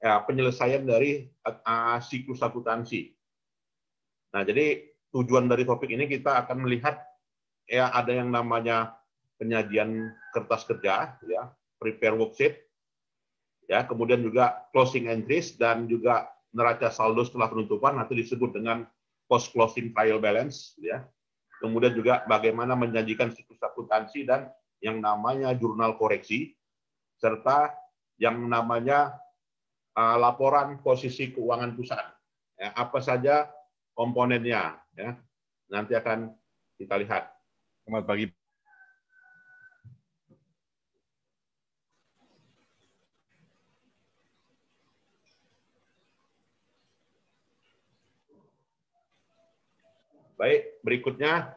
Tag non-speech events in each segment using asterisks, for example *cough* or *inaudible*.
ya, penyelesaian dari uh, siklus akuntansi. Nah, jadi tujuan dari topik ini kita akan melihat ya ada yang namanya penyajian kertas kerja, ya, prepare worksheet, ya, kemudian juga closing entries dan juga neraca saldo setelah penutupan atau disebut dengan post closing trial balance, ya. Kemudian juga bagaimana menyajikan siklus akuntansi dan yang namanya jurnal koreksi serta yang namanya uh, laporan posisi keuangan pusat. Ya, apa saja komponennya? Ya. Nanti akan kita lihat. Selamat pagi. Baik, berikutnya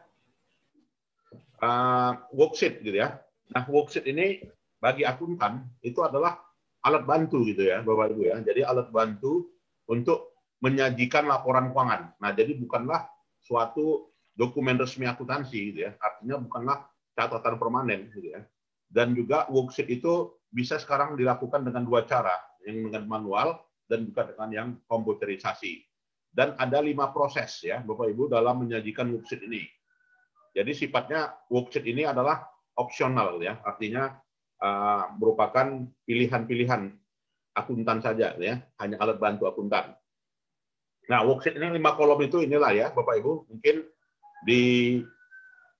uh, worksheet gitu ya. Nah, worksheet ini bagi akuntan itu adalah alat bantu gitu ya Bapak Ibu ya. Jadi alat bantu untuk menyajikan laporan keuangan. Nah, jadi bukanlah suatu dokumen resmi akuntansi gitu ya. Artinya bukanlah catatan permanen gitu ya. Dan juga worksheet itu bisa sekarang dilakukan dengan dua cara, yang dengan manual dan juga dengan yang komputerisasi. Dan ada lima proses ya Bapak Ibu dalam menyajikan worksheet ini. Jadi sifatnya worksheet ini adalah opsional ya, artinya Eh, merupakan pilihan-pilihan akuntan saja ya, hanya alat bantu akuntan. Nah, worksheet ini lima kolom itu inilah ya Bapak Ibu, mungkin di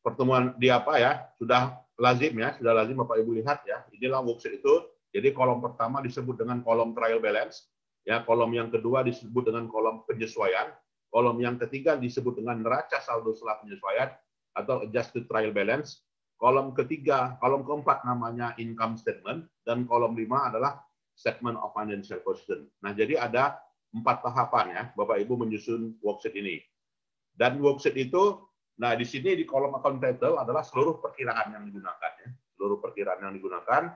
pertemuan di apa ya, sudah lazim ya, sudah lazim Bapak Ibu lihat ya. Inilah worksheet itu. Jadi kolom pertama disebut dengan kolom trial balance, ya kolom yang kedua disebut dengan kolom penyesuaian, kolom yang ketiga disebut dengan neraca saldo setelah penyesuaian atau adjusted trial balance, kolom ketiga, kolom keempat namanya income statement, dan kolom lima adalah statement of financial position. Nah, jadi ada empat tahapan ya, Bapak Ibu menyusun worksheet ini. Dan worksheet itu, nah di sini di kolom account title adalah seluruh perkiraan yang digunakan ya, seluruh perkiraan yang digunakan.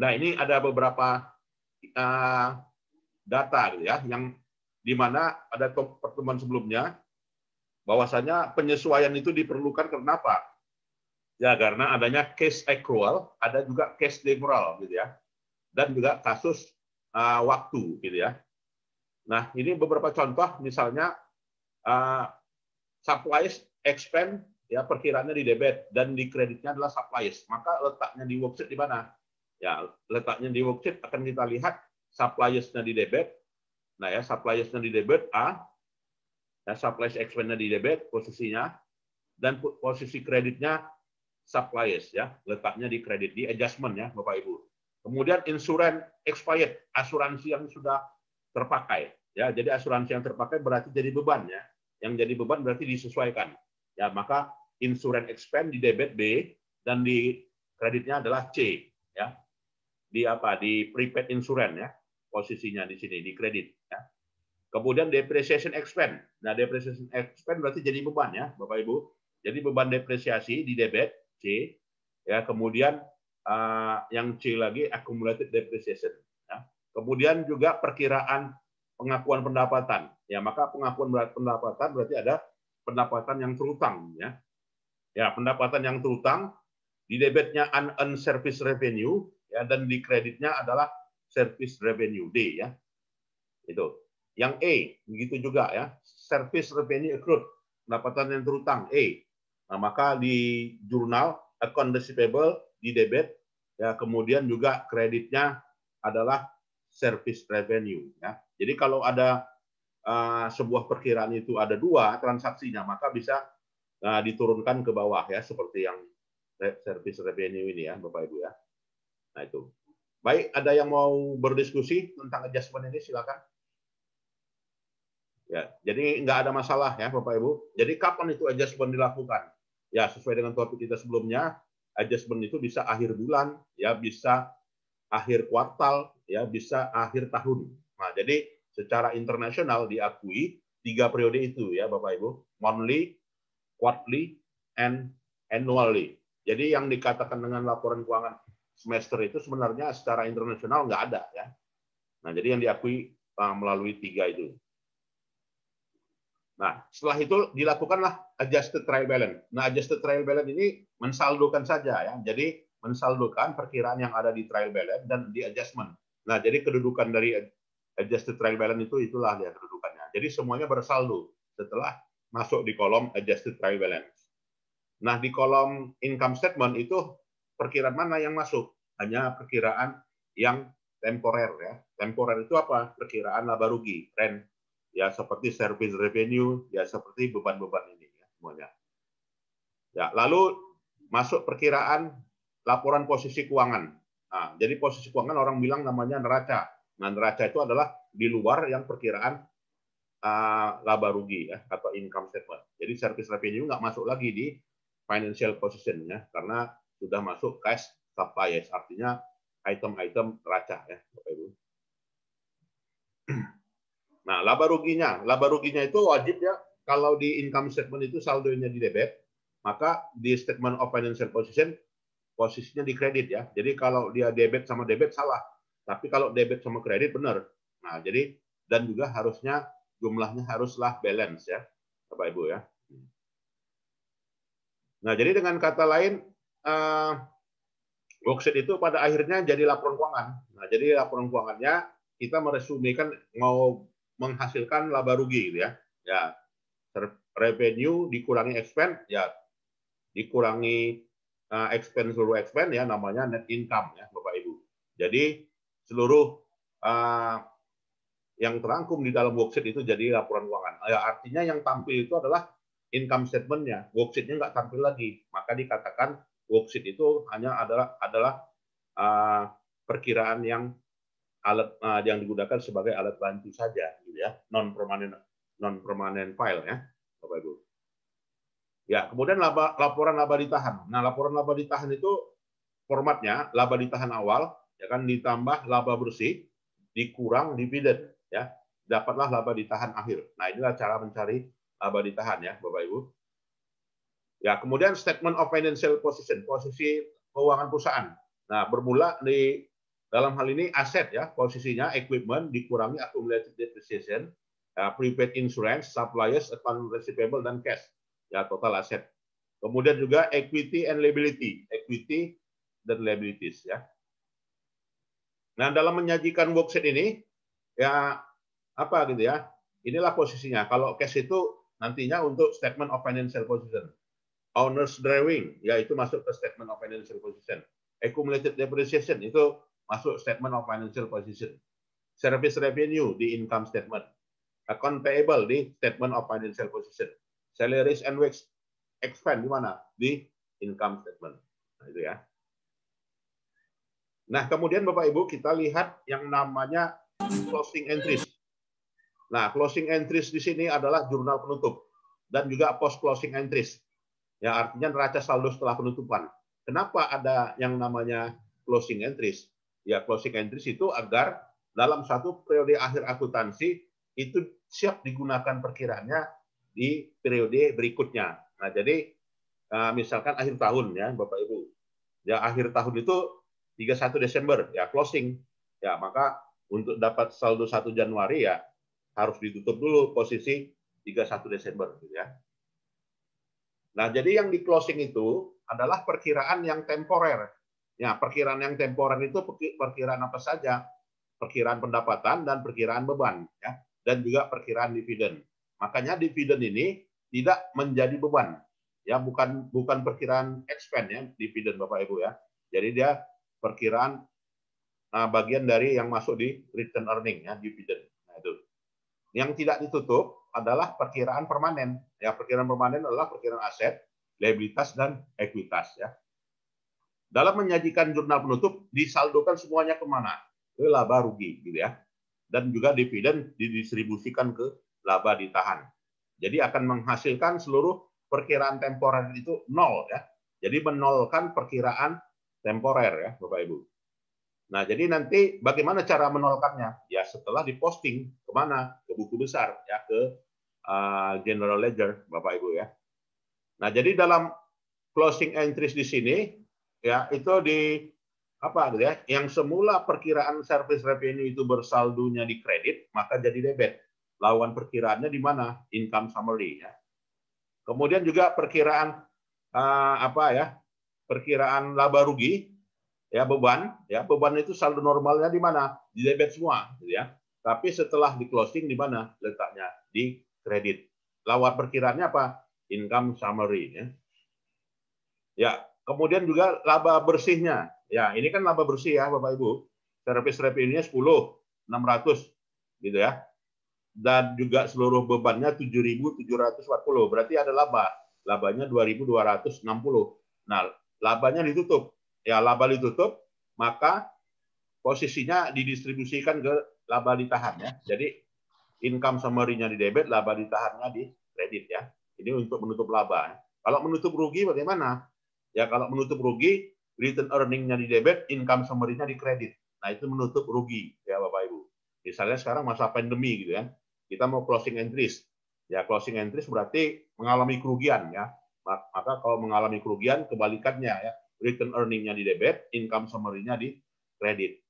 Nah, ini ada beberapa uh, data gitu ya, yang di mana ada pertemuan sebelumnya bahwasanya penyesuaian itu diperlukan kenapa? Ya, karena adanya case accrual, ada juga case deferral gitu ya. Dan juga kasus uh, waktu gitu ya. Nah, ini beberapa contoh misalnya uh, supplies expand ya perkiraannya di debit dan di kreditnya adalah supplies. Maka letaknya di worksheet di mana? Ya, letaknya di worksheet akan kita lihat suppliesnya di debit. Nah, ya suppliesnya di debit A. Ya, supplies expandnya di debit posisinya dan posisi kreditnya Suppliers ya, letaknya di kredit di adjustment ya Bapak Ibu. Kemudian insurance expired, asuransi yang sudah terpakai ya. Jadi asuransi yang terpakai berarti jadi beban ya. Yang jadi beban berarti disesuaikan. Ya, maka insurance expense di debit B dan di kreditnya adalah C ya. Di apa? Di prepaid insurance ya. Posisinya di sini di kredit ya. Kemudian depreciation expense. Nah, depreciation expense berarti jadi beban ya, Bapak Ibu. Jadi beban depresiasi di debit C. Ya, kemudian uh, yang C lagi accumulated depreciation. Ya. Kemudian juga perkiraan pengakuan pendapatan. Ya, maka pengakuan pendapatan berarti ada pendapatan yang terutang. Ya, ya pendapatan yang terutang di debitnya unearned service revenue ya dan di kreditnya adalah service revenue D ya. Itu. Yang E begitu juga ya, service revenue accrued, pendapatan yang terutang E. Nah, maka di jurnal account receivable di debit ya kemudian juga kreditnya adalah service revenue ya. Jadi kalau ada uh, sebuah perkiraan itu ada dua transaksinya maka bisa uh, diturunkan ke bawah ya seperti yang service revenue ini ya Bapak Ibu ya. Nah itu. Baik, ada yang mau berdiskusi tentang adjustment ini silakan. Ya, jadi nggak ada masalah ya Bapak Ibu. Jadi kapan itu adjustment dilakukan? ya sesuai dengan topik kita sebelumnya adjustment itu bisa akhir bulan ya bisa akhir kuartal ya bisa akhir tahun nah jadi secara internasional diakui tiga periode itu ya Bapak Ibu monthly quarterly and annually jadi yang dikatakan dengan laporan keuangan semester itu sebenarnya secara internasional nggak ada ya nah jadi yang diakui uh, melalui tiga itu Nah, setelah itu dilakukanlah adjusted trial balance. Nah, adjusted trial balance ini mensaldokan saja ya. Jadi mensaldokan perkiraan yang ada di trial balance dan di adjustment. Nah, jadi kedudukan dari adjusted trial balance itu itulah dia kedudukannya. Jadi semuanya bersaldo setelah masuk di kolom adjusted trial balance. Nah, di kolom income statement itu perkiraan mana yang masuk? Hanya perkiraan yang temporer ya. Temporer itu apa? Perkiraan laba rugi, rent ya seperti service revenue, ya seperti beban-beban ini ya semuanya. Ya, lalu masuk perkiraan laporan posisi keuangan. Nah, jadi posisi keuangan orang bilang namanya neraca. Nah, neraca itu adalah di luar yang perkiraan uh, laba rugi ya atau income statement. Jadi service revenue nggak masuk lagi di financial position ya karena sudah masuk cash supplies artinya item-item neraca ya Bapak Ibu. Nah, laba ruginya, laba ruginya itu wajib ya kalau di income statement itu saldonya di debit, maka di statement of financial position posisinya di kredit ya. Jadi kalau dia debit sama debit salah, tapi kalau debit sama kredit benar. Nah, jadi dan juga harusnya jumlahnya haruslah balance ya, Bapak Ibu ya. Nah, jadi dengan kata lain uh, itu pada akhirnya jadi laporan keuangan. Nah, jadi laporan keuangannya kita meresumikan mau menghasilkan laba rugi gitu ya. Ya, revenue dikurangi expense ya dikurangi eh, expense seluruh expense ya namanya net income ya Bapak Ibu. Jadi seluruh uh, yang terangkum di dalam worksheet itu jadi laporan keuangan. Ya, artinya yang tampil itu adalah income statement-nya. Worksheet-nya nggak tampil lagi. Maka dikatakan worksheet itu hanya adalah adalah uh, perkiraan yang alat uh, yang digunakan sebagai alat bantu saja gitu ya non permanen non permanen file ya Bapak Ibu ya kemudian laba, laporan laba ditahan nah laporan laba ditahan itu formatnya laba ditahan awal ya kan ditambah laba bersih dikurang dividen ya dapatlah laba ditahan akhir nah inilah cara mencari laba ditahan ya Bapak Ibu ya kemudian statement of financial position posisi keuangan perusahaan nah bermula di dalam hal ini aset ya, posisinya equipment dikurangi accumulated depreciation, uh, prepaid insurance, suppliers, account receivable, dan cash. Ya, total aset. Kemudian juga equity and liability, equity dan liabilities ya. Nah, dalam menyajikan worksheet ini ya apa gitu ya. Inilah posisinya. Kalau cash itu nantinya untuk statement of financial position. Owner's drawing itu masuk ke statement of financial position. Accumulated depreciation itu masuk statement of financial position. Service revenue di income statement. Account payable di statement of financial position. Salaries and wage expense di mana? Di income statement. Nah, itu ya. Nah, kemudian Bapak Ibu kita lihat yang namanya closing entries. Nah, closing entries di sini adalah jurnal penutup dan juga post closing entries. Ya, artinya neraca saldo setelah penutupan. Kenapa ada yang namanya closing entries? ya closing entries itu agar dalam satu periode akhir akuntansi itu siap digunakan perkiraannya di periode berikutnya. Nah, jadi eh, misalkan akhir tahun ya Bapak Ibu. Ya akhir tahun itu 31 Desember ya closing. Ya, maka untuk dapat saldo 1 Januari ya harus ditutup dulu posisi 31 Desember gitu ya. Nah, jadi yang di closing itu adalah perkiraan yang temporer. Ya, perkiraan yang temporer itu perkiraan apa saja? Perkiraan pendapatan dan perkiraan beban, ya, dan juga perkiraan dividen. Makanya dividen ini tidak menjadi beban, ya, bukan bukan perkiraan expense ya, dividen Bapak Ibu ya. Jadi dia perkiraan nah, bagian dari yang masuk di return earning ya, dividen. Nah, itu. Yang tidak ditutup adalah perkiraan permanen. Ya, perkiraan permanen adalah perkiraan aset, liabilitas dan ekuitas ya. Dalam menyajikan jurnal penutup, disaldokan semuanya kemana? Ke laba rugi, gitu ya. Dan juga dividen didistribusikan ke laba ditahan. Jadi akan menghasilkan seluruh perkiraan temporer itu nol ya. Jadi menolkan perkiraan temporer ya, Bapak Ibu. Nah, jadi nanti bagaimana cara menolkannya? Ya, setelah diposting kemana? Ke buku besar, ya ke uh, general ledger, Bapak Ibu ya. Nah, jadi dalam closing entries di sini ya itu di apa ya yang semula perkiraan service revenue itu bersaldunya di kredit maka jadi debit lawan perkiraannya di mana income summary ya kemudian juga perkiraan uh, apa ya perkiraan laba rugi ya beban ya beban itu saldo normalnya di mana di debit semua gitu ya tapi setelah di closing di mana letaknya di kredit lawan perkiraannya apa income summary ya ya kemudian juga laba bersihnya. Ya, ini kan laba bersih ya Bapak Ibu. Service revenue-nya 10, 600 gitu ya. Dan juga seluruh bebannya 7.740. Berarti ada laba. Labanya 2.260. Nah, labanya ditutup. Ya, laba ditutup, maka posisinya didistribusikan ke laba ditahan ya. Jadi income summary-nya di debit, laba ditahannya di kredit ya. Ini untuk menutup laba. Kalau menutup rugi bagaimana? Ya kalau menutup rugi, return earningnya di debit, income summary-nya di kredit. Nah itu menutup rugi ya Bapak Ibu. Misalnya sekarang masa pandemi gitu ya, kita mau closing entries. Ya closing entries berarti mengalami kerugian ya. Maka kalau mengalami kerugian kebalikannya ya, return earningnya di debit, income summary-nya di kredit.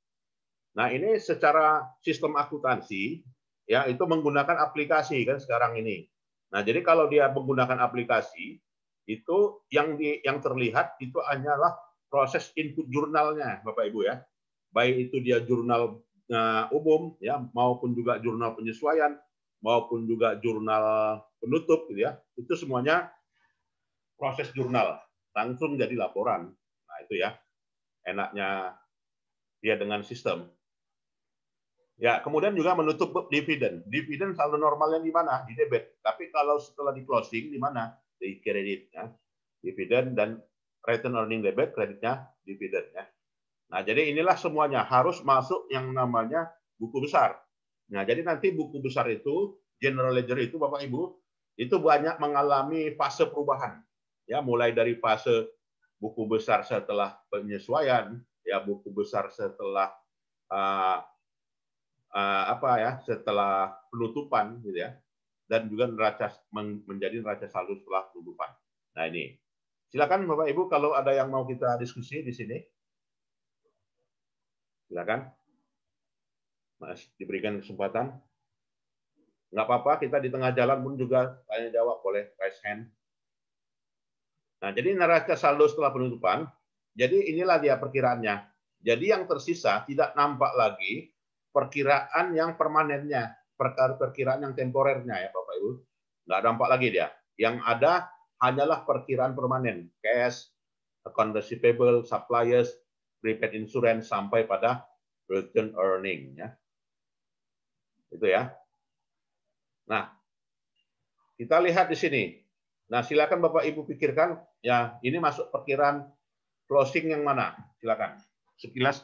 Nah ini secara sistem akuntansi ya itu menggunakan aplikasi kan sekarang ini. Nah jadi kalau dia menggunakan aplikasi itu yang di, yang terlihat itu hanyalah proses input jurnalnya Bapak Ibu ya. Baik itu dia jurnal uh, umum ya maupun juga jurnal penyesuaian maupun juga jurnal penutup gitu ya. Itu semuanya proses jurnal langsung jadi laporan. Nah, itu ya. Enaknya dia dengan sistem. Ya, kemudian juga menutup dividen. Dividen saldo normalnya di mana? Di debit. Tapi kalau setelah di closing di mana? di kreditnya, dividen dan return earning debit kreditnya dividen ya Nah, jadi inilah semuanya harus masuk yang namanya buku besar. Nah, jadi nanti buku besar itu general ledger itu Bapak Ibu itu banyak mengalami fase perubahan. Ya, mulai dari fase buku besar setelah penyesuaian, ya buku besar setelah uh, uh, apa ya, setelah penutupan gitu ya dan juga neraca menjadi neraca saldo setelah penutupan. Nah ini, silakan Bapak Ibu kalau ada yang mau kita diskusi di sini, silakan. Mas diberikan kesempatan. Nggak apa-apa, kita di tengah jalan pun juga tanya jawab boleh raise hand. Nah, jadi neraca saldo setelah penutupan, jadi inilah dia perkiraannya. Jadi yang tersisa tidak nampak lagi perkiraan yang permanennya perkiraan yang temporernya ya Bapak Ibu. Nggak dampak lagi dia. Yang ada hanyalah perkiraan permanen, cash, account receivable, suppliers, prepaid insurance sampai pada return earning ya. Itu ya. Nah, kita lihat di sini. Nah, silakan Bapak Ibu pikirkan ya, ini masuk perkiraan closing yang mana? Silakan. Sekilas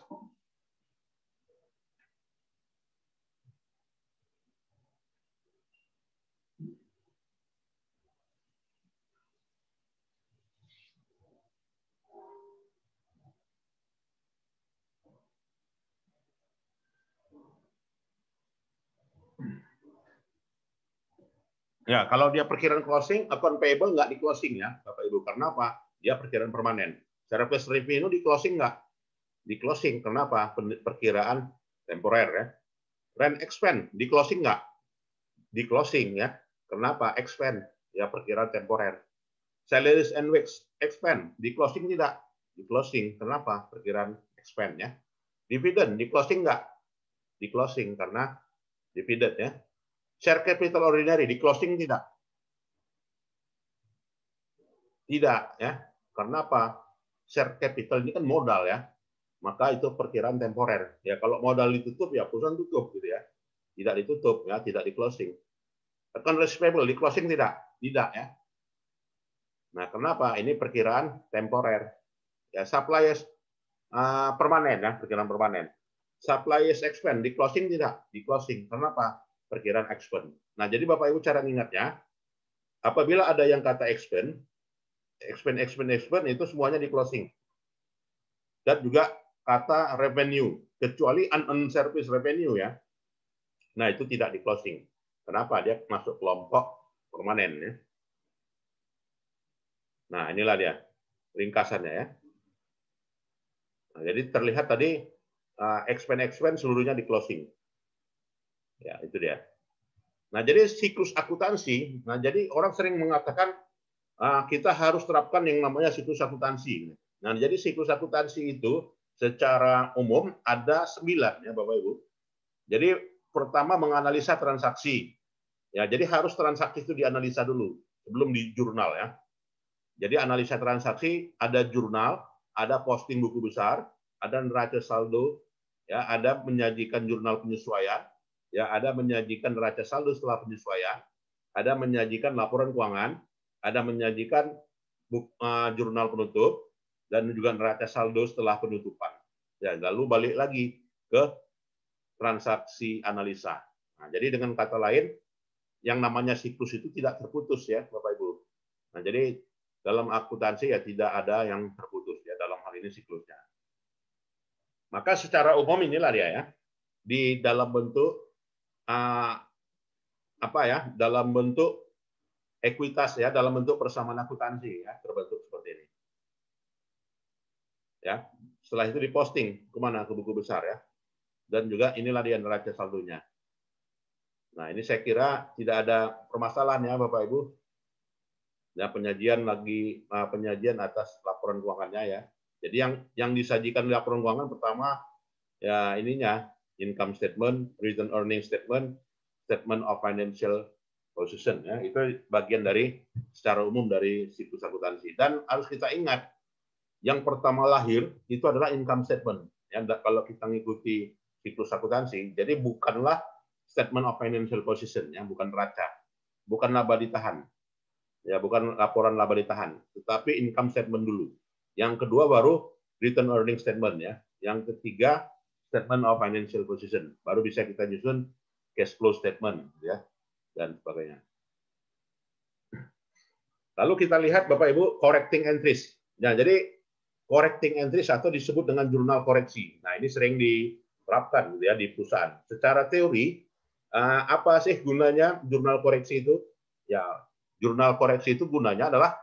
Ya, kalau dia perkiraan closing, account payable nggak di closing ya, Bapak Ibu. Karena apa? Dia perkiraan permanen. Service revenue di closing nggak? Di closing. Kenapa? Perkiraan temporer ya. Rent expense di closing nggak? Di closing ya. Kenapa? Expense ya perkiraan temporer. Salaries and wages expense di closing tidak? Di closing. Kenapa? Perkiraan expense ya. Dividen di closing nggak? Di closing karena dividend ya Share capital ordinary di closing tidak? Tidak ya. Karena apa? Share capital ini kan modal ya. Maka itu perkiraan temporer. Ya kalau modal ditutup ya perusahaan tutup gitu ya. Tidak ditutup ya, tidak di closing. Account receivable di closing tidak? Tidak ya. Nah, kenapa? Ini perkiraan temporer. Ya, suppliers uh, ah, permanen ya, perkiraan permanen. Suppliers expense di closing tidak? Di closing. Kenapa? perkiraan expense. Nah, jadi Bapak Ibu cara ingatnya, apabila ada yang kata expense, expense, expense, expense itu semuanya di closing. Dan juga kata revenue, kecuali unearned service revenue ya. Nah, itu tidak di closing. Kenapa? Dia masuk kelompok permanen ya. Nah, inilah dia ringkasannya ya. Nah, jadi terlihat tadi uh, expense, expense, seluruhnya di closing. Ya, itu dia. Nah, jadi siklus akuntansi, nah jadi orang sering mengatakan ah, kita harus terapkan yang namanya siklus akuntansi. Nah, jadi siklus akuntansi itu secara umum ada sembilan ya Bapak Ibu. Jadi pertama menganalisa transaksi. Ya, jadi harus transaksi itu dianalisa dulu sebelum di jurnal ya. Jadi analisa transaksi ada jurnal, ada posting buku besar, ada neraca saldo, ya, ada menyajikan jurnal penyesuaian, ya ada menyajikan neraca saldo setelah penyesuaian, ada menyajikan laporan keuangan, ada menyajikan buk, uh, eh, jurnal penutup dan juga neraca saldo setelah penutupan. Ya, lalu balik lagi ke transaksi analisa. Nah, jadi dengan kata lain, yang namanya siklus itu tidak terputus ya, Bapak Ibu. Nah, jadi dalam akuntansi ya tidak ada yang terputus ya dalam hal ini siklusnya. Maka secara umum inilah dia ya di dalam bentuk uh, apa ya dalam bentuk ekuitas ya dalam bentuk persamaan akuntansi ya terbentuk seperti ini. Ya, setelah itu diposting kemana ke buku besar ya. Dan juga inilah dia neraca saldonya. Nah ini saya kira tidak ada permasalahan ya Bapak Ibu. Ya penyajian lagi eh, penyajian atas laporan keuangannya ya. Jadi yang yang disajikan di laporan keuangan pertama ya ininya income statement, return earning statement, statement of financial position ya itu bagian dari secara umum dari situs akuntansi dan harus kita ingat yang pertama lahir itu adalah income statement ya kalau kita mengikuti siklus akuntansi jadi bukanlah statement of financial position ya bukan raca bukan laba ditahan ya bukan laporan laba ditahan tetapi income statement dulu yang kedua baru return earning statement ya yang ketiga statement of financial position. Baru bisa kita nyusun cash flow statement ya dan sebagainya. Lalu kita lihat Bapak Ibu correcting entries. Nah, jadi correcting entries atau disebut dengan jurnal koreksi. Nah, ini sering diterapkan gitu ya di perusahaan. Secara teori eh, apa sih gunanya jurnal koreksi itu? Ya, jurnal koreksi itu gunanya adalah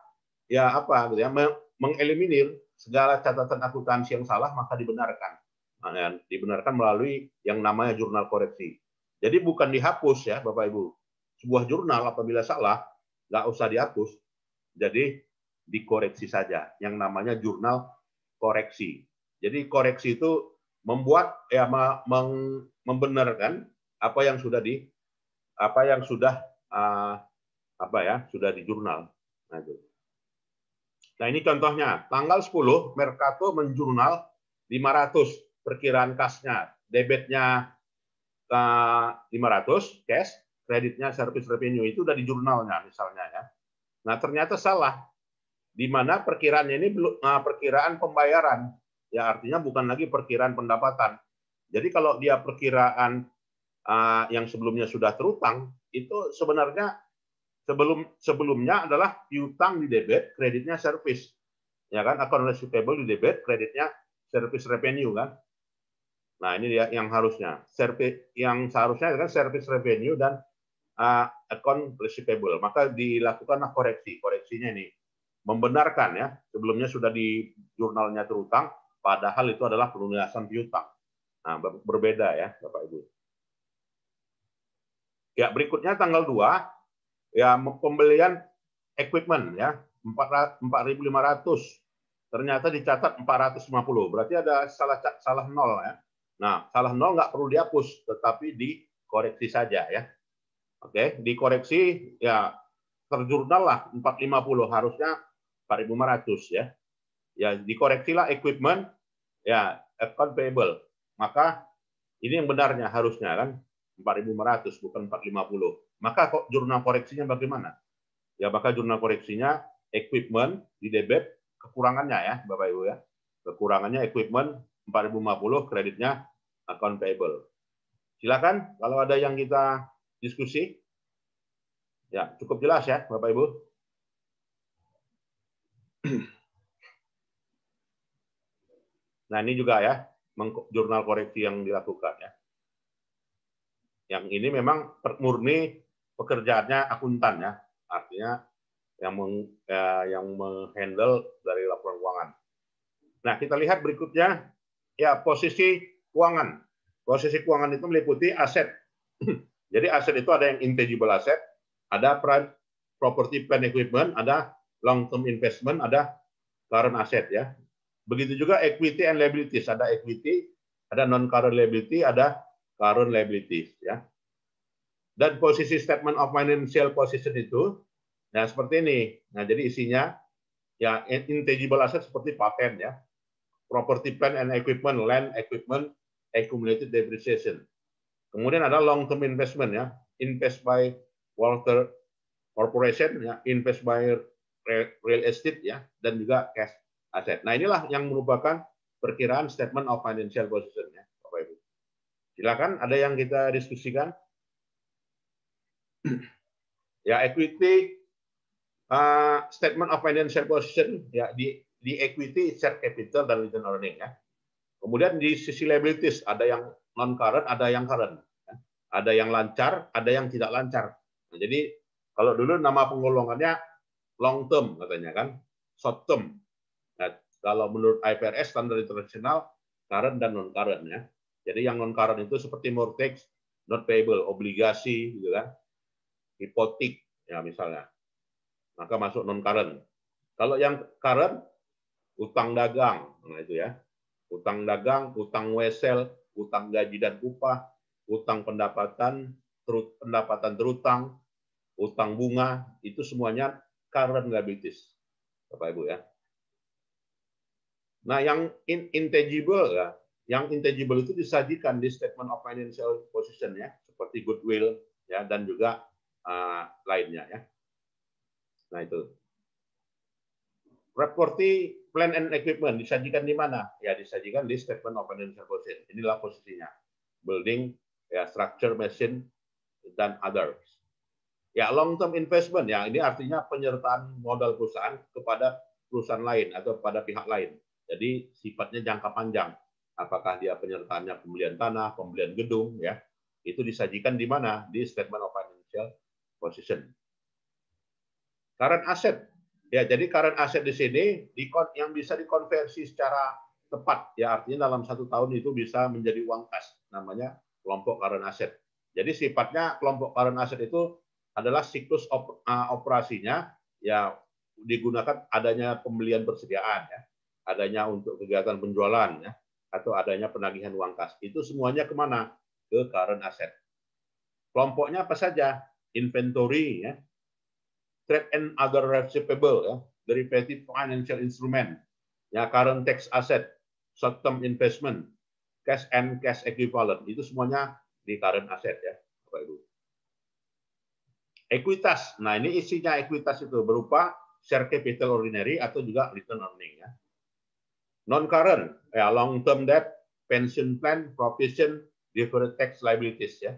ya apa gitu ya mengeliminir segala catatan akuntansi yang salah maka dibenarkan. Nah, kan, dibenarkan melalui yang namanya jurnal koreksi. Jadi bukan dihapus ya Bapak Ibu. Sebuah jurnal apabila salah nggak usah dihapus. Jadi dikoreksi saja yang namanya jurnal koreksi. Jadi koreksi itu membuat ya meng, membenarkan apa yang sudah di apa yang sudah uh, apa ya sudah di jurnal. Nah, nah ini contohnya tanggal 10 Mercato menjurnal 500 perkiraan kasnya, debitnya 500 eh, cash, kreditnya service revenue itu udah di jurnalnya misalnya ya. Nah ternyata salah, di mana perkiraannya ini belum eh, perkiraan pembayaran, ya artinya bukan lagi perkiraan pendapatan. Jadi kalau dia perkiraan uh, yang sebelumnya sudah terutang, itu sebenarnya sebelum sebelumnya adalah piutang di debit, kreditnya service, ya kan account receivable di debit, kreditnya service revenue kan. Nah, ini dia yang harusnya. Service yang seharusnya kan service revenue dan uh, account receivable. Maka dilakukanlah koreksi. Koreksinya ini membenarkan ya, sebelumnya sudah di jurnalnya terutang, padahal itu adalah pelunasan piutang. Nah, berbeda ya, Bapak Ibu. Ya, berikutnya tanggal 2 ya pembelian equipment ya 4.500 ternyata dicatat 450. Berarti ada salah salah nol ya. Nah, salah nol nggak perlu dihapus, tetapi dikoreksi saja ya. Oke, dikoreksi ya terjurnal lah 450 harusnya 4500 ya. Ya, dikoreksilah equipment ya account payable. Maka ini yang benarnya harusnya kan 4500 bukan 450. Maka kok jurnal koreksinya bagaimana? Ya, maka jurnal koreksinya equipment di debit kekurangannya ya Bapak Ibu ya. Kekurangannya equipment 4050 kreditnya account payable. Silakan kalau ada yang kita diskusi. Ya, cukup jelas ya Bapak Ibu. *clears throat* Nah, ini juga ya jurnal koreksi yang dilakukan ya. Yang ini memang murni pekerjaannya akuntan ya, artinya yang meng, ya, yang menghandle dari laporan keuangan. Nah, kita lihat berikutnya ya posisi keuangan. Posisi keuangan itu meliputi aset. *clears throat* Jadi aset itu ada yang intangible aset, ada property plant equipment, ada long term investment, ada current asset ya. Begitu juga equity and liabilities, ada equity, ada non current liability, ada current liabilities ya. Dan posisi statement of financial position itu nah seperti ini. Nah, jadi isinya ya intangible asset seperti patent ya property plant and equipment, land equipment, accumulated depreciation. Kemudian ada long term investment ya, invest by Walter Corporation ya, invest by real estate ya, dan juga cash asset. Nah inilah yang merupakan perkiraan statement of financial position ya, Bapak Ibu. Silakan ada yang kita diskusikan. ya equity uh, statement of financial position ya di di equity, share capital, dan return earning. Ya. Kemudian di sisi liabilities, ada yang non-current, ada yang current. Ya. Ada yang lancar, ada yang tidak lancar. Nah, jadi kalau dulu nama penggolongannya long term katanya kan, short term. Nah, kalau menurut IFRS standar internasional current dan non current ya. Jadi yang non current itu seperti mortgage, not payable, obligasi gitu kan. Hipotik ya misalnya. Maka masuk non current. Kalau yang current utang dagang, nah itu ya, utang dagang, utang wesel, utang gaji dan upah, utang pendapatan, terut, pendapatan terutang, utang bunga, itu semuanya current liabilities, Bapak Ibu ya. Nah, yang in intangible ya, yang intangible itu disajikan di statement of financial position ya, seperti goodwill ya dan juga uh, lainnya ya. Nah, itu. Reporti Plan and equipment disajikan di mana? Ya disajikan di statement of financial position. Inilah posisinya. Building, ya structure, machine, dan others. Ya long term investment. Ya ini artinya penyertaan modal perusahaan kepada perusahaan lain atau pada pihak lain. Jadi sifatnya jangka panjang. Apakah dia penyertaannya pembelian tanah, pembelian gedung, ya itu disajikan di mana? Di statement of financial position. Current asset Ya, jadi current asset di sini yang bisa dikonversi secara tepat ya artinya dalam satu tahun itu bisa menjadi uang kas namanya kelompok current asset. Jadi sifatnya kelompok current asset itu adalah siklus op, uh, operasinya ya digunakan adanya pembelian persediaan ya, adanya untuk kegiatan penjualan ya, atau adanya penagihan uang kas. Itu semuanya kemana? Ke current asset. Kelompoknya apa saja? Inventory ya, trade and other receivable ya, derivative financial instrument, ya current tax asset, short term investment, cash and cash equivalent. Itu semuanya di current asset ya, Bapak Ibu. Ekuitas. Nah, ini isinya ekuitas itu berupa share capital ordinary atau juga return earning ya. Non current, ya long term debt, pension plan, provision, deferred tax liabilities ya.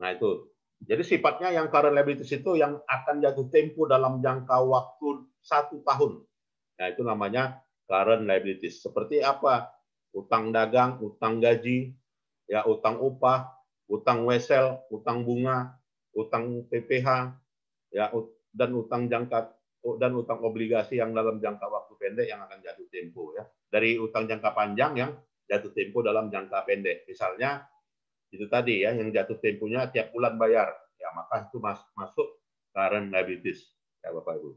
Nah, itu jadi sifatnya yang current liabilities itu yang akan jatuh tempo dalam jangka waktu satu tahun. Nah itu namanya current liabilities. Seperti apa? Utang dagang, utang gaji, ya utang upah, utang wesel, utang bunga, utang PPH, ya dan utang jangka dan utang obligasi yang dalam jangka waktu pendek yang akan jatuh tempo ya. Dari utang jangka panjang yang jatuh tempo dalam jangka pendek. Misalnya itu tadi ya yang jatuh temponya tiap bulan bayar ya maka itu mas masuk current liabilities ya Bapak Ibu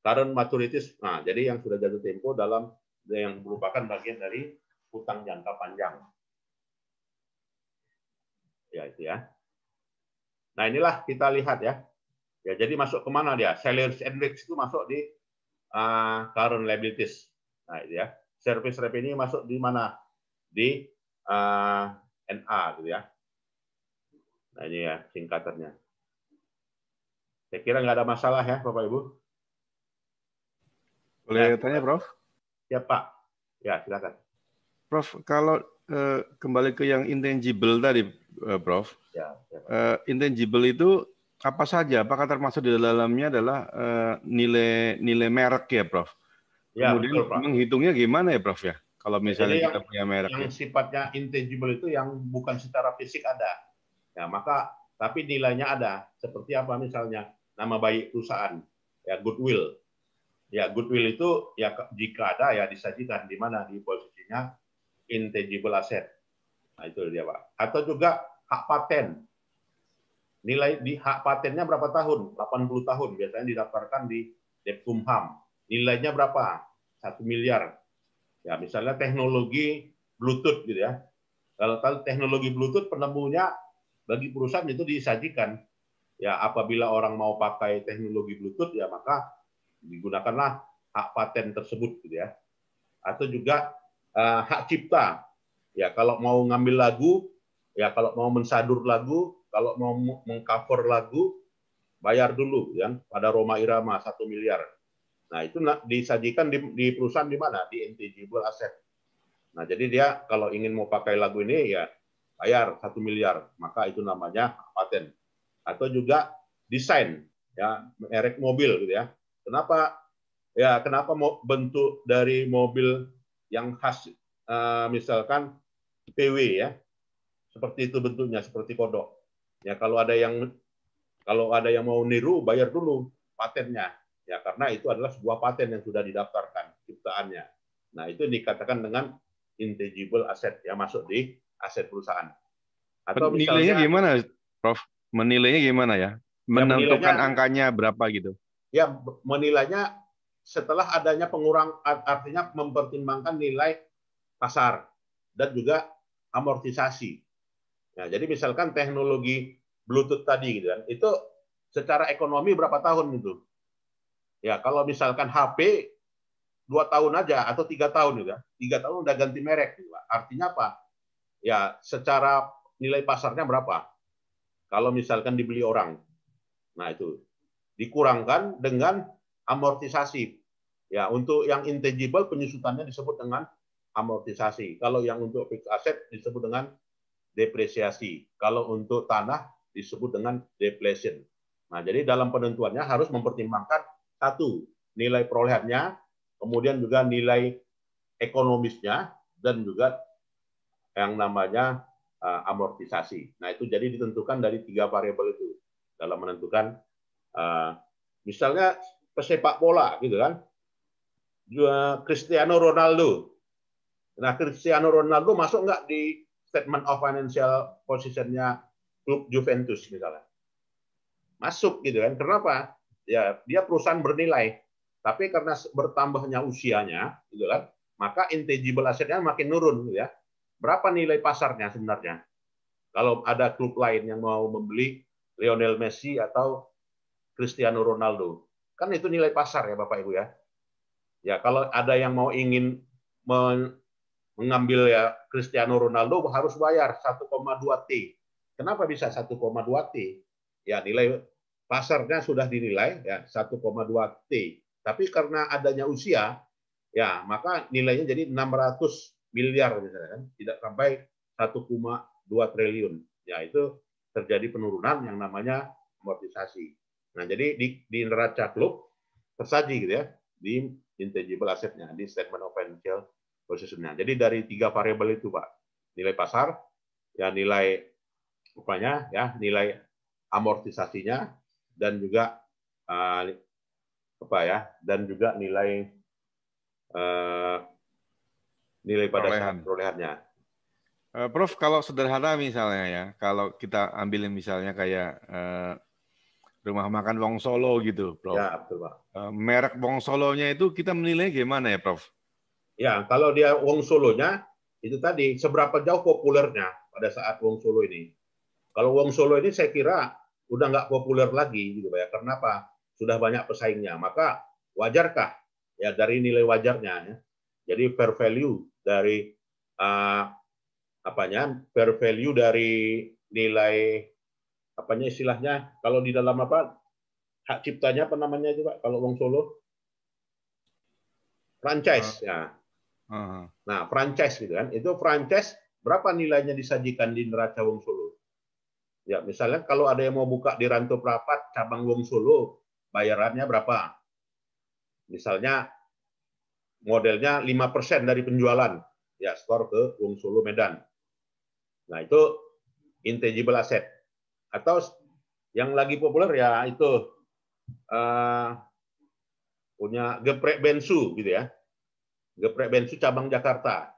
current maturities nah jadi yang sudah jatuh tempo dalam yang merupakan bagian dari hutang jangka panjang ya itu ya nah inilah kita lihat ya ya jadi masuk kemana dia sellers and risks itu masuk di uh, current liabilities nah itu ya service revenue masuk di mana di uh, NA gitu ya. Nah ini ya singkatannya. Saya kira nggak ada masalah ya Bapak Ibu. Boleh ya, tanya Prof? Ya Pak. Ya silakan. Prof, kalau eh, kembali ke yang intangible tadi, eh, Prof. Ya, ya, Eh, intangible itu apa saja? Apakah termasuk di dalamnya adalah nilai-nilai eh, merek ya, Prof? Ya, Kemudian betul, Prof. menghitungnya gimana ya, Prof ya? Kalau misalnya Jadi kita yang, punya merek. Yang ya. sifatnya intangible itu yang bukan secara fisik ada. Ya, maka tapi nilainya ada. Seperti apa misalnya nama baik perusahaan, ya goodwill. Ya goodwill itu ya jika ada ya disajikan di mana di posisinya intangible asset. Nah itu dia pak. Atau juga hak paten. Nilai di hak patennya berapa tahun? 80 tahun biasanya didaftarkan di Depkumham. Nilainya berapa? Satu miliar. Ya, misalnya teknologi Bluetooth gitu ya. Kalau tahu teknologi Bluetooth penemunya bagi perusahaan itu disajikan. Ya, apabila orang mau pakai teknologi Bluetooth ya maka digunakanlah hak paten tersebut gitu ya. Atau juga uh, hak cipta. Ya, kalau mau ngambil lagu, ya kalau mau mensadur lagu, kalau mau mengcover lagu, bayar dulu ya pada Roma Irama satu miliar Nah, itu disajikan di, di perusahaan di mana? Di intangible asset. Nah, jadi dia kalau ingin mau pakai lagu ini ya bayar satu miliar, maka itu namanya paten. Atau juga desain ya merek mobil gitu ya. Kenapa ya kenapa mau bentuk dari mobil yang khas uh, misalkan PW ya. Seperti itu bentuknya, seperti kodok. Ya kalau ada yang kalau ada yang mau niru bayar dulu patennya ya karena itu adalah sebuah paten yang sudah didaftarkan ciptaannya. Nah, itu dikatakan dengan intangible asset yang masuk di aset perusahaan. Atau nilainya gimana, Prof? Menilainya gimana ya? ya Menentukan ya, angkanya berapa gitu? Ya, menilainya setelah adanya pengurang artinya mempertimbangkan nilai pasar dan juga amortisasi. Nah, jadi misalkan teknologi Bluetooth tadi gitu kan, itu secara ekonomi berapa tahun itu? Ya kalau misalkan HP dua tahun aja atau tiga tahun juga, gitu ya. tiga tahun udah ganti merek, artinya apa? Ya secara nilai pasarnya berapa? Kalau misalkan dibeli orang, nah itu dikurangkan dengan amortisasi. Ya untuk yang intangible penyusutannya disebut dengan amortisasi. Kalau yang untuk fixed asset disebut dengan depresiasi. Kalau untuk tanah disebut dengan depletion. Nah, jadi dalam penentuannya harus mempertimbangkan satu, nilai perolehannya, kemudian juga nilai ekonomisnya, dan juga yang namanya uh, amortisasi. Nah, itu jadi ditentukan dari tiga variabel itu dalam menentukan uh, misalnya pesepak bola gitu kan. Cristiano Ronaldo. Nah, Cristiano Ronaldo masuk nggak di statement of financial positionnya klub Juventus misalnya? Masuk gitu kan. Kenapa? ya dia perusahaan bernilai. Tapi karena bertambahnya usianya, gitu kan, maka intangible asetnya makin nurun, gitu ya. Berapa nilai pasarnya sebenarnya? Kalau ada klub lain yang mau membeli Lionel Messi atau Cristiano Ronaldo, kan itu nilai pasar ya Bapak Ibu ya. Ya kalau ada yang mau ingin mengambil ya Cristiano Ronaldo harus bayar 1,2 t. Kenapa bisa 1,2 t? Ya nilai pasarnya sudah dinilai ya 1,2 T. Tapi karena adanya usia ya maka nilainya jadi 600 miliar misalnya kan, tidak sampai 1,2 triliun. Ya itu terjadi penurunan yang namanya amortisasi. Nah, jadi di, di neraca klub tersaji gitu ya di intangible assetnya, di statement of financial position-nya. Jadi dari tiga variabel itu pak, nilai pasar, ya nilai rupanya, ya nilai amortisasinya, dan juga ah, apa ya dan juga nilai eh, nilai pada Perolehan. saat perolehannya. Uh, Prof, kalau sederhana misalnya ya, kalau kita ambil misalnya kayak uh, rumah makan Wong Solo gitu, Prof. Ya, betul, Pak. Uh, merek Wong Solonya itu kita menilai gimana ya, Prof? Ya, kalau dia Wong Solonya itu tadi seberapa jauh populernya pada saat Wong Solo ini. Kalau Wong Solo ini saya kira udah nggak populer lagi gitu ya. Kenapa? Sudah banyak pesaingnya. Maka wajarkah ya dari nilai wajarnya ya. Jadi fair value dari uh, ah, apanya? Fair value dari nilai apanya istilahnya kalau di dalam apa hak ciptanya apa namanya juga kalau Wong Solo franchise ah. ya uh, nah franchise gitu kan itu franchise berapa nilainya disajikan di neraca Wong Solo Ya, misalnya kalau ada yang mau buka di rantau Prapat cabang Wong Solo, bayarannya berapa? Misalnya modelnya 5% dari penjualan, ya skor ke Wong Solo Medan. Nah, itu intangible asset. Atau yang lagi populer ya itu uh, punya geprek bensu gitu ya. Geprek bensu cabang Jakarta.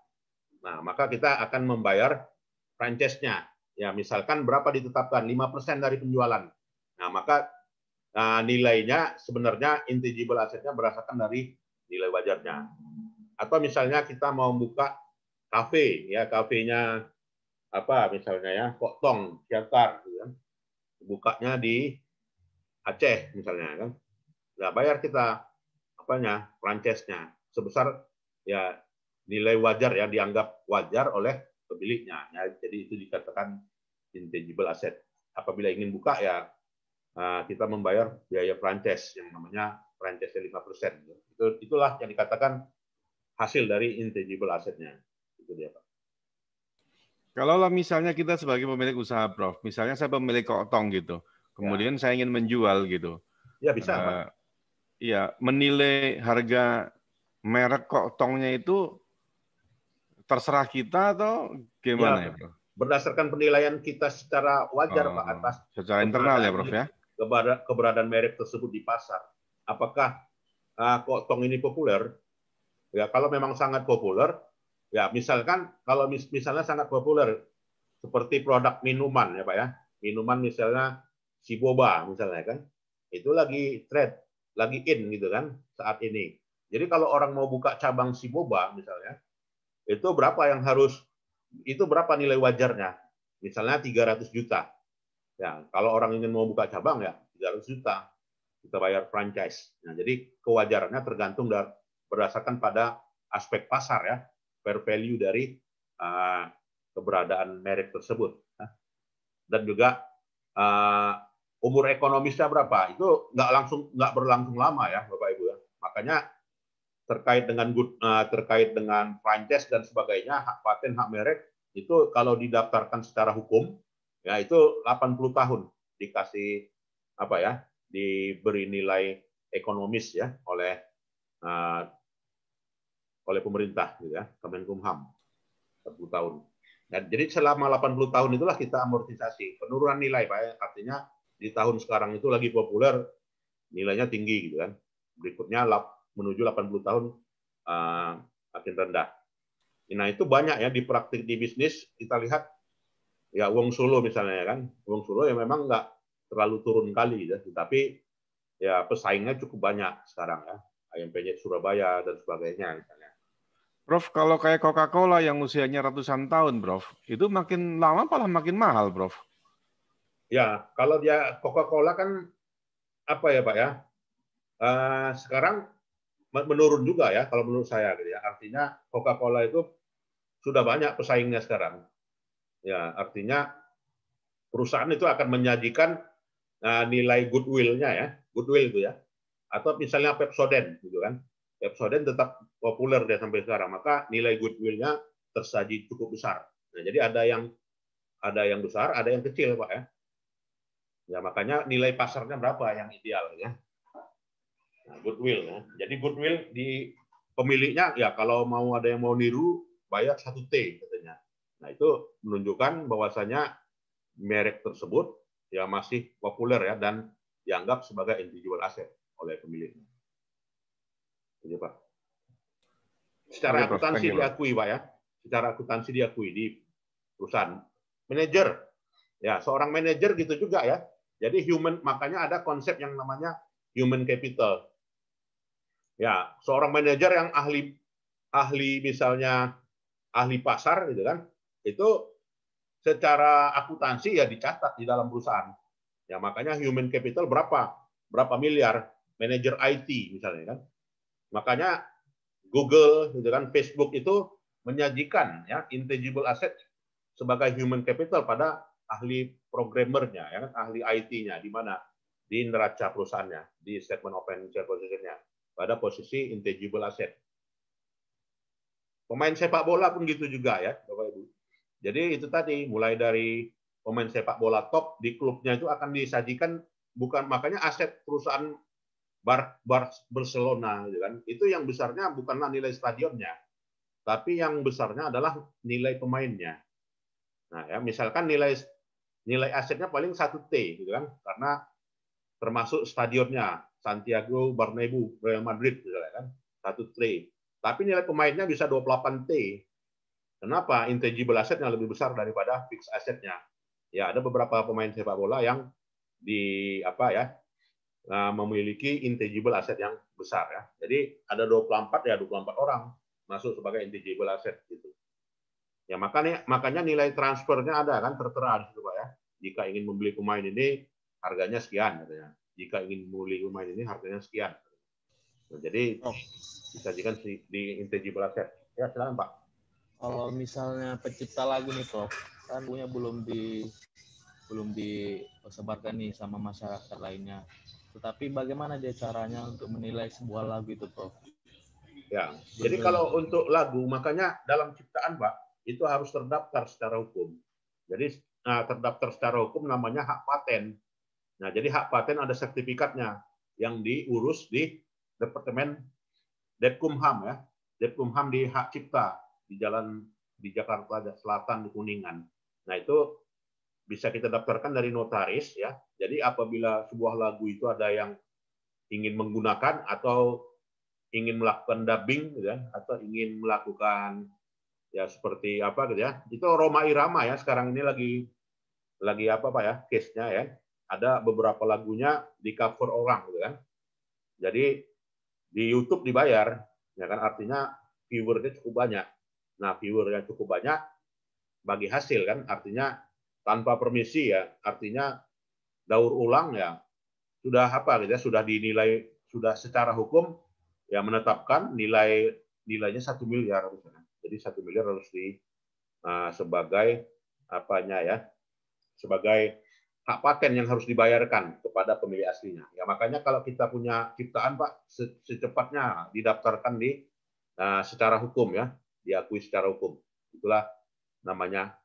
Nah, maka kita akan membayar franchise-nya. Ya, misalkan berapa ditetapkan? 5% dari penjualan. Nah, maka nah, nilainya sebenarnya intangible asetnya berdasarkan dari nilai wajarnya. Atau misalnya kita mau buka kafe, ya kafenya apa misalnya ya, tong Siantar, ya. Gitu kan. bukanya di Aceh misalnya kan. Nah, bayar kita apanya nya sebesar ya nilai wajar ya dianggap wajar oleh pemiliknya. Ya, jadi itu dikatakan intangible asset. Apabila ingin buka ya ah, kita membayar biaya franchise yang namanya franchise lima persen. itulah yang dikatakan hasil dari intangible assetnya. Itu dia Pak. Kalau misalnya kita sebagai pemilik usaha Prof, misalnya saya pemilik kotong gitu, kemudian ya. saya ingin menjual gitu. Ya bisa uh, Pak. Eh, iya, menilai harga merek kotongnya itu terserah kita atau gimana ya, ya Prof? berdasarkan penilaian kita secara wajar oh, Pak atas secara internal ya Prof ya keberadaan merek tersebut di pasar apakah uh, ah, kotong ini populer ya kalau memang sangat populer ya misalkan kalau mis misalnya sangat populer seperti produk minuman ya Pak ya minuman misalnya si boba misalnya kan itu lagi trend lagi in gitu kan saat ini jadi kalau orang mau buka cabang si boba misalnya itu berapa yang harus itu berapa nilai wajarnya? Misalnya 300 juta. Ya, kalau orang ingin mau buka cabang ya 300 juta kita bayar franchise. Nah, jadi kewajarannya tergantung dari berdasarkan pada aspek pasar ya, fair value dari uh, keberadaan merek tersebut. Ya. Dan juga uh, umur ekonomisnya berapa? Itu nggak langsung nggak berlangsung lama ya, Bapak Ibu ya. Makanya terkait dengan good, uh, terkait dengan franchise dan sebagainya, hak paten, hak merek itu kalau didaftarkan secara hukum ya itu 80 tahun dikasih apa ya diberi nilai ekonomis ya oleh uh, oleh pemerintah gitu ya Kemenkumham 10 tahun. Nah, jadi selama 80 tahun itulah kita amortisasi penurunan nilai pak ya. artinya di tahun sekarang itu lagi populer nilainya tinggi gitu kan berikutnya menuju 80 tahun uh, makin rendah. Nah itu banyak ya di praktik di bisnis kita lihat ya uang solo misalnya ya kan uang solo ya memang nggak terlalu turun kali ya tapi ya pesaingnya cukup banyak sekarang ya penyet Surabaya dan sebagainya misalnya. Prof, kalau kayak Coca-Cola yang usianya ratusan tahun, Prof, itu makin lama malah makin mahal, Prof. Ya, kalau dia Coca-Cola kan apa ya, Pak ya? Uh, sekarang menurun juga ya kalau menurut saya gitu ya. Artinya Coca-Cola itu sudah banyak pesaingnya sekarang. Ya, artinya perusahaan itu akan menyajikan uh, nilai goodwill-nya ya, goodwill itu ya. Atau misalnya Pepsodent gitu kan. Pepsodent tetap populer dia sampai sekarang, maka nilai goodwill-nya tersaji cukup besar. Nah, jadi ada yang ada yang besar, ada yang kecil, Pak ya. Ya makanya nilai pasarnya berapa yang ideal ya. Nah, goodwill ya. Jadi goodwill di pemiliknya ya kalau mau ada yang mau niru bayar satu T katanya. Nah, itu menunjukkan bahwasanya merek tersebut ya masih populer ya dan dianggap sebagai individual aset oleh pemiliknya. Ini Pak. Secara Ayo, akuntansi pak. diakui Pak ya. Secara akuntansi diakui di perusahaan. Manajer. Ya, seorang manajer gitu juga ya. Jadi human makanya ada konsep yang namanya human capital. Ya, seorang manajer yang ahli ahli misalnya ahli pasar gitu kan, itu secara akuntansi ya dicatat di dalam perusahaan. Ya makanya human capital berapa? Berapa miliar manajer IT misalnya kan. Makanya Google gitu kan, Facebook itu menyajikan ya intangible asset sebagai human capital pada ahli programmernya, ya kan, ahli IT-nya di mana di neraca perusahaannya, di statement open financial position-nya pada posisi intangible asset. Pemain sepak bola pun gitu juga ya, Bapak Ibu. Jadi itu tadi mulai dari pemain sepak bola top di klubnya itu akan disajikan bukan makanya aset perusahaan Bar, Bar Barcelona gitu kan. Itu yang besarnya bukanlah nilai stadionnya, tapi yang besarnya adalah nilai pemainnya. Nah, ya misalkan nilai nilai asetnya paling 1 T gitu kan karena termasuk stadionnya Santiago Bernabeu Real Madrid misalnya gitu kan satu T tapi nilai pemainnya bisa 28 T kenapa intangible asset yang lebih besar daripada fixed assetnya ya ada beberapa pemain sepak bola yang di apa ya eh, memiliki intangible asset yang besar ya jadi ada 24 ya 24 orang masuk sebagai intangible asset gitu ya makanya makanya nilai transfernya ada kan tertera di situ pak ya jika ingin membeli pemain ini harganya sekian katanya jika ingin membeli rumah ini harganya sekian. Nah, jadi oh. disajikan di intangible asset. Ya silakan Pak. Kalau misalnya pencipta lagu nih Prof, kan punya belum di belum disebarkan nih sama masyarakat lainnya. Tetapi bagaimana dia caranya untuk menilai sebuah lagu itu Prof? Ya, Benar. jadi kalau untuk lagu makanya dalam ciptaan Pak itu harus terdaftar secara hukum. Jadi nah, terdaftar secara hukum namanya hak paten. Nah, jadi hak paten ada sertifikatnya yang diurus di Departemen Depkumham ya. Depkumham di Hak Cipta di Jalan di Jakarta Selatan di Kuningan. Nah, itu bisa kita daftarkan dari notaris ya. Jadi apabila sebuah lagu itu ada yang ingin menggunakan atau ingin melakukan dubbing ya atau ingin melakukan ya seperti apa gitu ya. Itu Roma Irama ya sekarang ini lagi lagi apa Pak ya case-nya ya ada beberapa lagunya di cover orang gitu kan. Jadi di YouTube dibayar, ya kan artinya viewernya cukup banyak. Nah, viewernya cukup banyak bagi hasil kan artinya tanpa permisi ya, artinya daur ulang ya sudah apa gitu ya, sudah dinilai sudah secara hukum ya menetapkan nilai nilainya satu miliar misalnya. Gitu Jadi satu miliar harus di uh, sebagai apanya ya sebagai hak paten yang harus dibayarkan kepada pemilik aslinya. Ya makanya kalau kita punya ciptaan Pak secepatnya didaftarkan di uh, secara hukum ya, diakui secara hukum. Itulah namanya.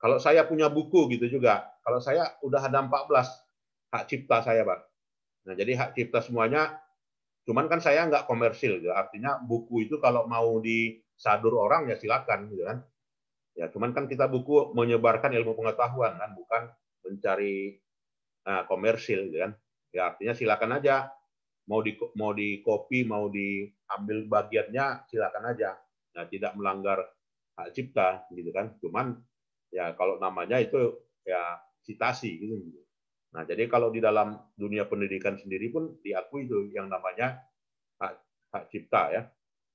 Kalau saya punya buku gitu juga, kalau saya udah ada 14 hak cipta saya Pak. Nah, jadi hak cipta semuanya cuman kan saya nggak komersil gitu. Artinya buku itu kalau mau disadur orang ya silakan gitu kan. Ya, cuman kan kita buku menyebarkan ilmu pengetahuan kan, bukan pencari uh, komersil gitu kan ya artinya silakan aja mau di mau di copy mau diambil bagiannya silakan aja nah tidak melanggar hak cipta gitu kan cuman ya kalau namanya itu ya citasi gitu nah jadi kalau di dalam dunia pendidikan sendiri pun diakui itu yang namanya hak, hak cipta ya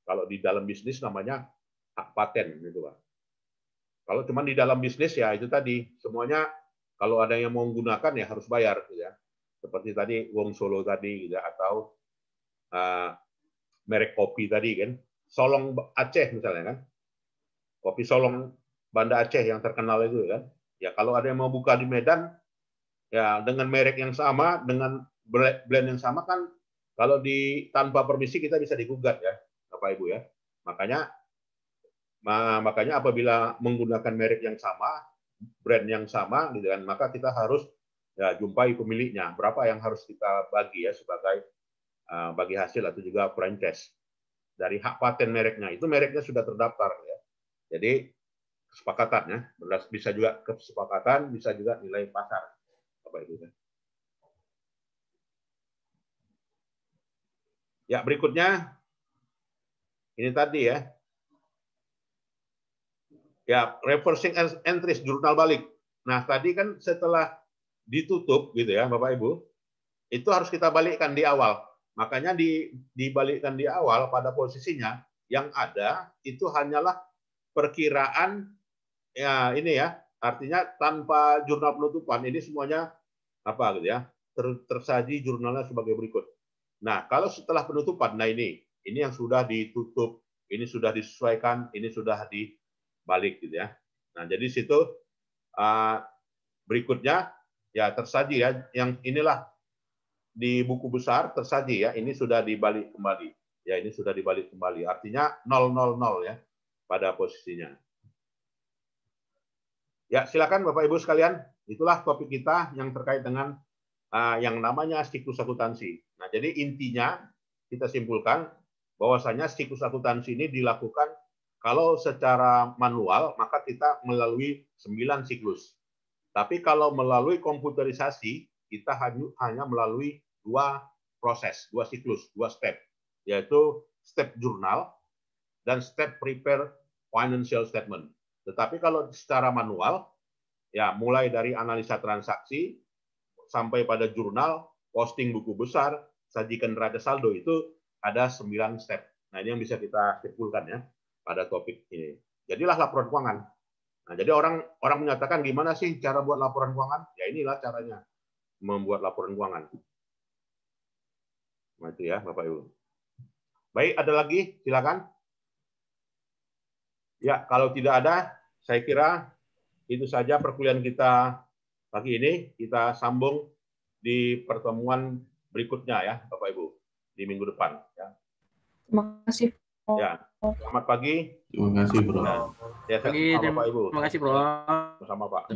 kalau di dalam bisnis namanya hak paten gitu kan kalau cuman di dalam bisnis ya itu tadi semuanya kalau ada yang mau menggunakan ya harus bayar, gitu ya. Seperti tadi Wong Solo tadi, gitu ya, atau uh, merek kopi tadi kan, Solong Aceh misalnya kan, kopi Solong Banda Aceh yang terkenal itu kan. Ya kalau ada yang mau buka di Medan, ya dengan merek yang sama, dengan blend yang sama kan, kalau di tanpa permisi kita bisa digugat ya, Bapak Ibu ya. Makanya makanya apabila menggunakan merek yang sama brand yang sama gitu kan maka kita harus ya, jumpai pemiliknya berapa yang harus kita bagi ya sebagai uh, bagi hasil atau juga franchise dari hak paten mereknya itu mereknya sudah terdaftar ya jadi kesepakatan ya, bisa juga kesepakatan bisa juga nilai pasar apa itu ya? ya berikutnya ini tadi ya ya reversing entries jurnal balik. Nah, tadi kan setelah ditutup gitu ya, Bapak Ibu, itu harus kita balikkan di awal. Makanya di dibalikkan di awal pada posisinya yang ada itu hanyalah perkiraan ya ini ya, artinya tanpa jurnal penutupan ini semuanya apa gitu ya, ter, tersaji jurnalnya sebagai berikut. Nah, kalau setelah penutupan, nah ini, ini yang sudah ditutup, ini sudah disesuaikan, ini sudah di balik gitu ya. Nah, jadi situ uh, berikutnya ya tersaji ya yang inilah di buku besar tersaji ya ini sudah dibalik kembali. Ya, ini sudah dibalik kembali. Artinya 000 ya pada posisinya. Ya, silakan Bapak Ibu sekalian. Itulah topik kita yang terkait dengan uh, yang namanya siklus akuntansi. Nah, jadi intinya kita simpulkan bahwasanya siklus akuntansi ini dilakukan kalau secara manual, maka kita melalui 9 siklus. Tapi kalau melalui komputerisasi, kita hanya melalui dua proses, dua siklus, dua step, yaitu step jurnal dan step prepare financial statement. Tetapi kalau secara manual, ya mulai dari analisa transaksi sampai pada jurnal, posting buku besar, sajikan raja saldo itu ada 9 step. Nah, ini yang bisa kita simpulkan ya pada topik ini. Jadilah laporan keuangan. Nah, jadi orang orang menyatakan gimana sih cara buat laporan keuangan? Ya inilah caranya membuat laporan keuangan. Nah, ya, Bapak Ibu. Baik, ada lagi? Silakan. Ya, kalau tidak ada, saya kira itu saja perkuliahan kita pagi ini. Kita sambung di pertemuan berikutnya ya, Bapak Ibu, di minggu depan. Ya. Terima kasih. Ya. Selamat pagi. Terima kasih, Bro. Ya, pagi, terima, Ibu. terima kasih, Bro. Sama Pak.